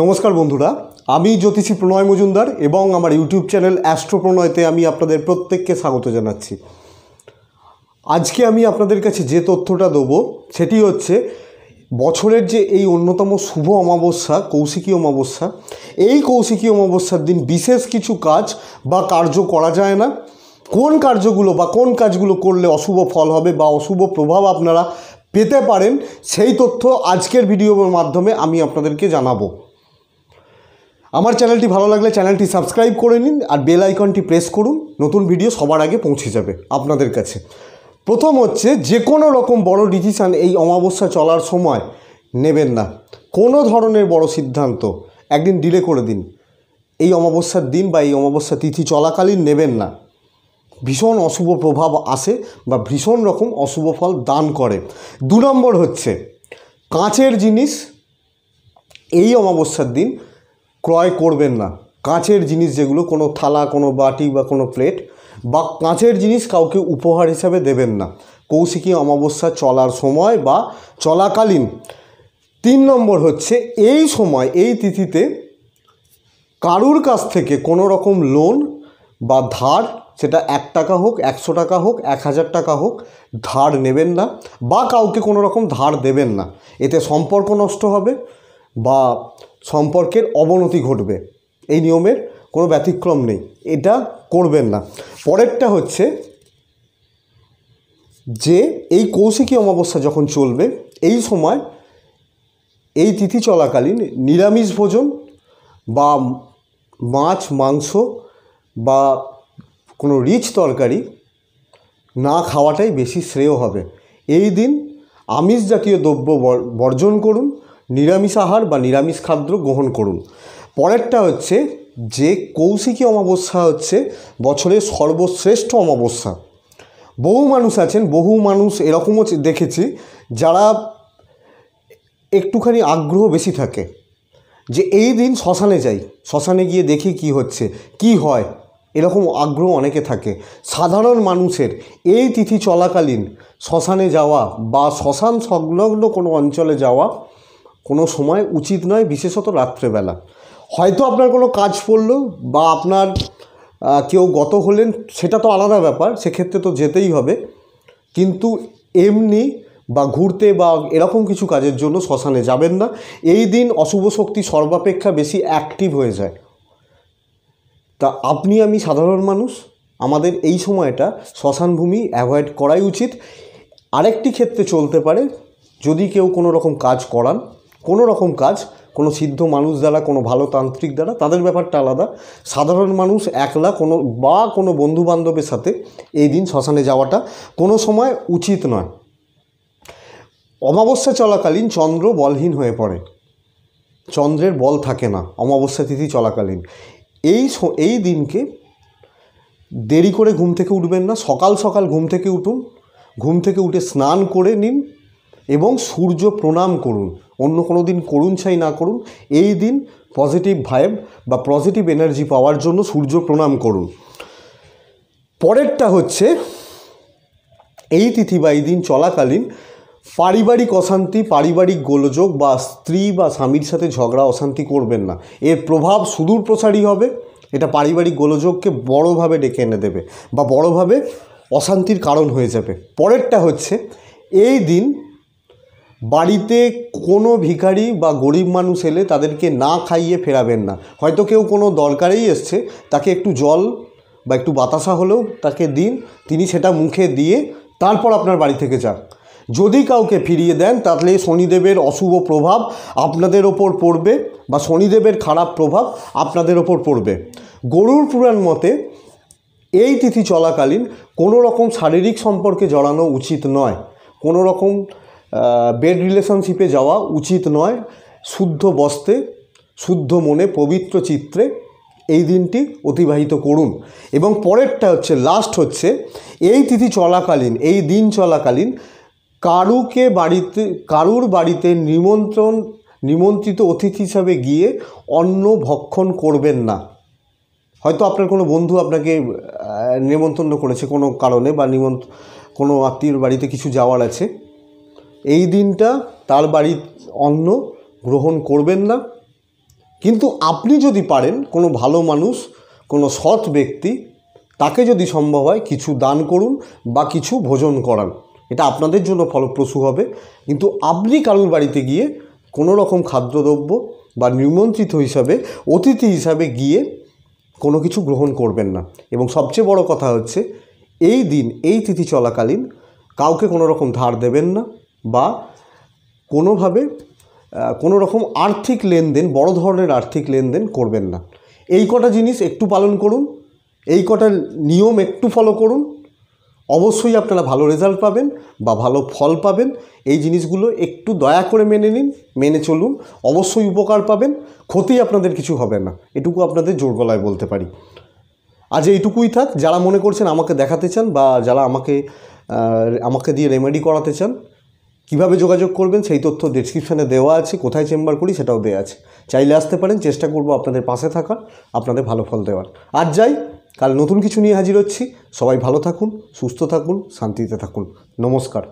নমস্কার বন্ধুরা আমি জ্যোতিষী প্রণয় মজুমদার এবং আমার ইউটিউব চ্যানেল অ্যাস্ট্রো প্রণয়তে আমি আপনাদের প্রত্যেককে স্বাগত জানাচ্ছি আজকে আমি আপনাদের কাছে যে তথ্যটা দেবো সেটি হচ্ছে বছরের যে এই অন্যতম শুভ অমাবস্যা কৌশিকী অমাবস্যা এই কৌশিকী অমাবস্যার দিন বিশেষ কিছু কাজ বা কার্য করা যায় না কোন কার্যগুলো বা কোন কাজগুলো করলে অশুভ ফল হবে বা অশুভ প্রভাব আপনারা পেতে পারেন সেই তথ্য আজকের ভিডিওর মাধ্যমে আমি আপনাদেরকে জানাবো আমার চ্যানেলটি ভালো লাগলে চ্যানেলটি সাবস্ক্রাইব করে নিন আর বেল আইকনটি প্রেস করুন নতুন ভিডিও সবার আগে পৌঁছে যাবে আপনাদের কাছে প্রথম হচ্ছে যে কোনো রকম বড় ডিসিশান এই অমাবস্যা চলার সময় নেবেন না কোনো ধরনের বড় সিদ্ধান্ত একদিন ডিলে করে দিন এই অমাবস্যার দিন বা এই অমাবস্যা তিথি চলাকালীন নেবেন না ভীষণ অশুভ প্রভাব আসে বা ভীষণ রকম অশুভ ফল দান করে দু নম্বর হচ্ছে কাঁচের জিনিস এই অমাবস্যার দিন ক্রয় করবেন না কাঁচের জিনিস যেগুলো কোনো থালা কোনো বাটি বা কোনো প্লেট বা কাঁচের জিনিস কাউকে উপহার হিসাবে দেবেন না কৌশিকী অমাবস্যা চলার সময় বা চলাকালীন তিন নম্বর হচ্ছে এই সময় এই তিথিতে কারুর কাছ থেকে কোনো রকম লোন বা ধার সেটা এক টাকা হোক একশো টাকা হোক এক হাজার টাকা হোক ধার নেবেন না বা কাউকে কোনো রকম ধার দেবেন না এতে সম্পর্ক নষ্ট হবে বা সম্পর্কের অবনতি ঘটবে এই নিয়মের কোনো ব্যতিক্রম নেই এটা করবেন না পরেরটা হচ্ছে যে এই কৌশিকী অমাবস্যা যখন চলবে এই সময় এই তিথি চলাকালীন নিরামিষ ভোজন বা মাছ মাংস বা কোনো রিচ তরকারি না খাওয়াটাই বেশি শ্রেয় হবে এই দিন আমিষ জাতীয় দ্রব্য বর্জন করুন নিরামিষ আহার বা নিরামিষ খাদ্য গ্রহণ করুন পরেরটা হচ্ছে যে কৌশিকী অমাবস্যা হচ্ছে বছরের সর্বশ্রেষ্ঠ অমাবস্যা বহু মানুষ আছেন বহু মানুষ এরকমও দেখেছি যারা একটুখানি আগ্রহ বেশি থাকে যে এই দিন শ্মশানে যাই শ্মশানে গিয়ে দেখি কি হচ্ছে কি হয় এরকম আগ্রহ অনেকে থাকে সাধারণ মানুষের এই তিথি চলাকালীন শ্মশানে যাওয়া বা শ্মশান সংলগ্ন কোনো অঞ্চলে যাওয়া কোনো সময় উচিত নয় বিশেষত রাত্রেবেলা হয়তো আপনার কোনো কাজ পড়ল বা আপনার কেউ গত হলেন সেটা তো আলাদা ব্যাপার সেক্ষেত্রে তো যেতেই হবে কিন্তু এমনি বা ঘুরতে বা এরকম কিছু কাজের জন্য শ্মশানে যাবেন না এই দিন অশুভ শক্তি সর্বাপেক্ষা বেশি অ্যাক্টিভ হয়ে যায় তা আপনি আমি সাধারণ মানুষ আমাদের এই সময়টা শ্মশান ভূমি অ্যাভয়েড করাই উচিত আরেকটি ক্ষেত্রে চলতে পারে যদি কেউ কোনো রকম কাজ করান কোনো রকম কাজ কোনো সিদ্ধ মানুষ দ্বারা কোনো ভালো তান্ত্রিক দ্বারা তাদের ব্যাপারটা আলাদা সাধারণ মানুষ একলা কোনো বা কোনো বন্ধু বান্ধবের সাথে এই দিন শ্মশানে যাওয়াটা কোনো সময় উচিত নয় অমাবস্যা চলাকালীন চন্দ্র বলহীন হয়ে পড়ে চন্দ্রের বল থাকে না অমাবস্যা তিথি চলাকালীন এই এই দিনকে দেরি করে ঘুম থেকে উঠবেন না সকাল সকাল ঘুম থেকে উঠুন ঘুম থেকে উঠে স্নান করে নিন এবং সূর্য প্রণাম করুন অন্য কোনো দিন করুন চাই না করুন এই দিন পজিটিভ ভাইব বা পজিটিভ এনার্জি পাওয়ার জন্য সূর্য প্রণাম করুন পরেরটা হচ্ছে এই তিথি বা এই দিন চলাকালীন পারিবারিক অশান্তি পারিবারিক গোলযোগ বা স্ত্রী বা স্বামীর সাথে ঝগড়া অশান্তি করবেন না এর প্রভাব সুদূর প্রসারী হবে এটা পারিবারিক গোলযোগকে বড়োভাবে ডেকে এনে দেবে বা বড়োভাবে অশান্তির কারণ হয়ে যাবে পরেরটা হচ্ছে এই দিন বাড়িতে কোনো ভিখারি বা গরিব মানুষ এলে তাদেরকে না খাইয়ে ফেরাবেন না হয়তো কেউ কোনো দরকারেই এসছে তাকে একটু জল বা একটু বাতাসা হলেও তাকে দিন তিনি সেটা মুখে দিয়ে তারপর আপনার বাড়ি থেকে যান যদি কাউকে ফিরিয়ে দেন তাহলে শনিদেবের অশুভ প্রভাব আপনাদের ওপর পড়বে বা শনিদেবের খারাপ প্রভাব আপনাদের ওপর পড়বে গরুর পুরাণ মতে এই তিথি চলাকালীন কোনো রকম শারীরিক সম্পর্কে জড়ানো উচিত নয় কোনো রকম বেড রিলেশনশিপে যাওয়া উচিত নয় শুদ্ধ বস্ত্রে শুদ্ধ মনে পবিত্র চিত্রে এই দিনটি অতিবাহিত করুন এবং পরেরটা হচ্ছে লাস্ট হচ্ছে এই তিথি চলাকালীন এই দিন চলাকালীন কারুকে বাড়িতে কারুর বাড়িতে নিমন্ত্রণ নিমন্ত্রিত অতিথি হিসাবে গিয়ে অন্ন ভক্ষণ করবেন না হয়তো আপনার কোনো বন্ধু আপনাকে নেমন্তন্ন করেছে কোনো কারণে বা নিমন্ত্রণ কোনো আত্মীয়র বাড়িতে কিছু যাওয়ার আছে এই দিনটা তার বাড়ির অন্ন গ্রহণ করবেন না কিন্তু আপনি যদি পারেন কোনো ভালো মানুষ কোনো সৎ ব্যক্তি তাকে যদি সম্ভব হয় কিছু দান করুন বা কিছু ভোজন করান এটা আপনাদের জন্য ফলপ্রসূ হবে কিন্তু আপনি কারোর বাড়িতে গিয়ে কোনো রকম খাদ্যদ্রব্য বা নিমন্ত্রিত হিসাবে অতিথি হিসাবে গিয়ে কোনো কিছু গ্রহণ করবেন না এবং সবচেয়ে বড় কথা হচ্ছে এই দিন এই তিথি চলাকালীন কাউকে কোনো রকম ধার দেবেন না বা কোনোভাবে কোনো রকম আর্থিক লেনদেন বড় ধরনের আর্থিক লেনদেন করবেন না এই কটা জিনিস একটু পালন করুন এই কটা নিয়ম একটু ফলো করুন অবশ্যই আপনারা ভালো রেজাল্ট পাবেন বা ভালো ফল পাবেন এই জিনিসগুলো একটু দয়া করে মেনে নিন মেনে চলুন অবশ্যই উপকার পাবেন ক্ষতি আপনাদের কিছু হবে না এটুকু আপনাদের জোর গলায় বলতে পারি আজ এইটুকুই থাক যারা মনে করছেন আমাকে দেখাতে চান বা যারা আমাকে আমাকে দিয়ে রেমেডি করাতে চান কিভাবে যোগাযোগ করবেন সেই তথ্য ডিসক্রিপশানে দেওয়া আছে কোথায় চেম্বার করি সেটাও দেওয়া আছে চাইলে আসতে পারেন চেষ্টা করব আপনাদের পাশে থাকার আপনাদের ভালো ফল দেওয়ার আজ যাই কাল নতুন কিছু নিয়ে হাজির হচ্ছি সবাই ভালো থাকুন সুস্থ থাকুন শান্তিতে থাকুন নমস্কার